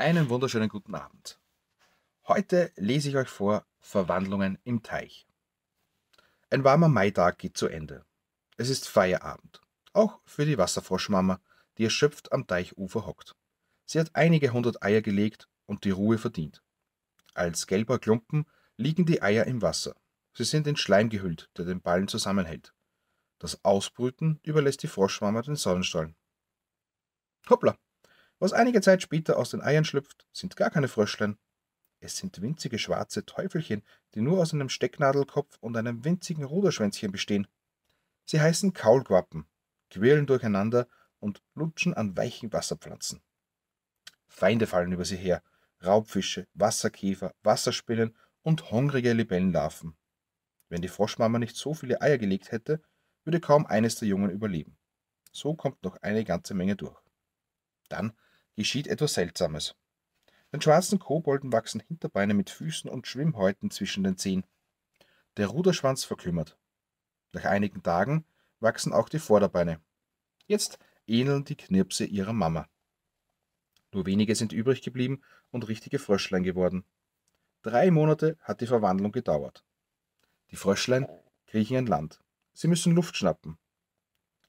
Einen wunderschönen guten Abend. Heute lese ich euch vor Verwandlungen im Teich. Ein warmer Maitag geht zu Ende. Es ist Feierabend, auch für die Wasserfroschmama, die erschöpft am Teichufer hockt. Sie hat einige hundert Eier gelegt und die Ruhe verdient. Als gelber Klumpen liegen die Eier im Wasser. Sie sind in Schleim gehüllt, der den Ballen zusammenhält. Das Ausbrüten überlässt die Froschmama den Sonnenstrahlen. Hoppla, was einige Zeit später aus den Eiern schlüpft, sind gar keine Fröschlein. Es sind winzige schwarze Teufelchen, die nur aus einem Stecknadelkopf und einem winzigen Ruderschwänzchen bestehen. Sie heißen Kaulquappen, quirlen durcheinander und lutschen an weichen Wasserpflanzen. Feinde fallen über sie her, Raubfische, Wasserkäfer, Wasserspinnen und hungrige Libellenlarven. Wenn die Froschmama nicht so viele Eier gelegt hätte, würde kaum eines der Jungen überleben. So kommt noch eine ganze Menge durch. Dann geschieht etwas Seltsames. Den schwarzen Kobolden wachsen Hinterbeine mit Füßen und Schwimmhäuten zwischen den Zehen. Der Ruderschwanz verkümmert. Nach einigen Tagen wachsen auch die Vorderbeine. Jetzt ähneln die Knirpse ihrer Mama. Nur wenige sind übrig geblieben und richtige Fröschlein geworden. Drei Monate hat die Verwandlung gedauert. Die Fröschlein kriechen an Land. Sie müssen Luft schnappen.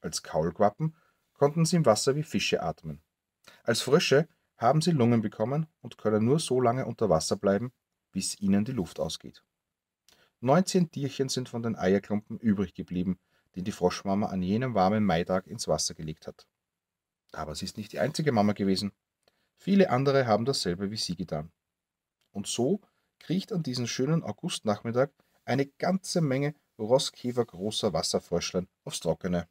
Als Kaulquappen konnten sie im Wasser wie Fische atmen. Als Frösche haben sie Lungen bekommen und können nur so lange unter Wasser bleiben, bis ihnen die Luft ausgeht. 19 Tierchen sind von den Eierklumpen übrig geblieben, den die Froschmama an jenem warmen Maitag ins Wasser gelegt hat. Aber sie ist nicht die einzige Mama gewesen. Viele andere haben dasselbe wie sie getan. Und so kriecht an diesem schönen Augustnachmittag eine ganze Menge Rosskäfer großer Wasserfröschlein aufs Trockene.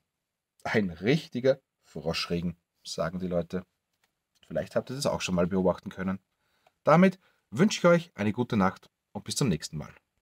Ein richtiger Froschregen, sagen die Leute. Vielleicht habt ihr das auch schon mal beobachten können. Damit wünsche ich euch eine gute Nacht und bis zum nächsten Mal.